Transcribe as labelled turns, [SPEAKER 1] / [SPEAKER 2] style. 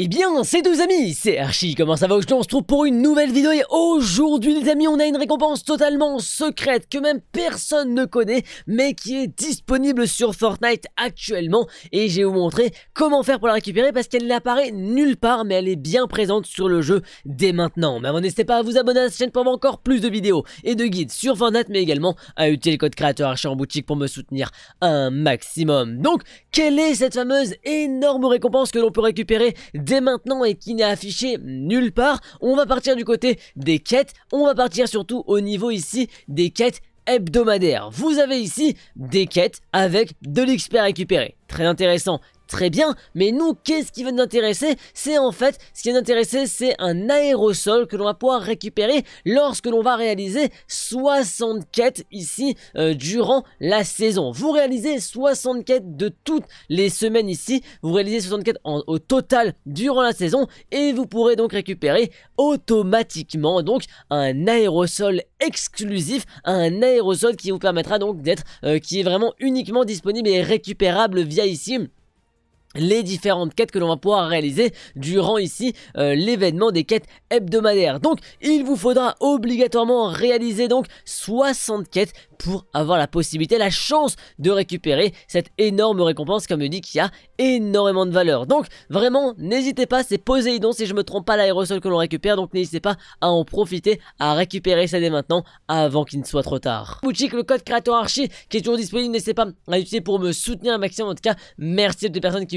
[SPEAKER 1] Et eh bien, c'est deux amis, c'est Archie, comment ça va Aujourd'hui, on se trouve pour une nouvelle vidéo et aujourd'hui, les amis, on a une récompense totalement secrète que même personne ne connaît, mais qui est disponible sur Fortnite actuellement et je vais vous montrer comment faire pour la récupérer parce qu'elle n'apparaît nulle part, mais elle est bien présente sur le jeu dès maintenant. Mais n'hésitez pas à vous abonner à cette chaîne pour avoir encore plus de vidéos et de guides sur Fortnite, mais également à utiliser le code créateur Archie en boutique pour me soutenir un maximum. Donc, quelle est cette fameuse énorme récompense que l'on peut récupérer dès maintenant et qui n'est affiché nulle part. On va partir du côté des quêtes, on va partir surtout au niveau ici des quêtes hebdomadaires. Vous avez ici des quêtes avec de l'XP récupéré. Très intéressant, Très bien, mais nous, qu'est-ce qui va nous intéresser C'est en fait, ce qui va nous intéresser, c'est un aérosol que l'on va pouvoir récupérer lorsque l'on va réaliser 60 quêtes ici euh, durant la saison. Vous réalisez 60 quêtes de toutes les semaines ici, vous réalisez 60 quêtes au total durant la saison et vous pourrez donc récupérer automatiquement donc un aérosol exclusif, un aérosol qui vous permettra donc d'être, euh, qui est vraiment uniquement disponible et récupérable via ici les différentes quêtes que l'on va pouvoir réaliser durant ici euh, l'événement des quêtes hebdomadaires. Donc il vous faudra obligatoirement réaliser donc 60 quêtes pour avoir la possibilité, la chance de récupérer cette énorme récompense comme je dis qui a énormément de valeur. Donc vraiment n'hésitez pas, c'est Poséidon si je me trompe pas l'aérosol que l'on récupère donc n'hésitez pas à en profiter, à récupérer ça dès maintenant avant qu'il ne soit trop tard. Boutique, le code créateur archi qui est toujours disponible, n'hésitez pas à l'utiliser pour me soutenir un maximum en tout cas merci à toutes les personnes qui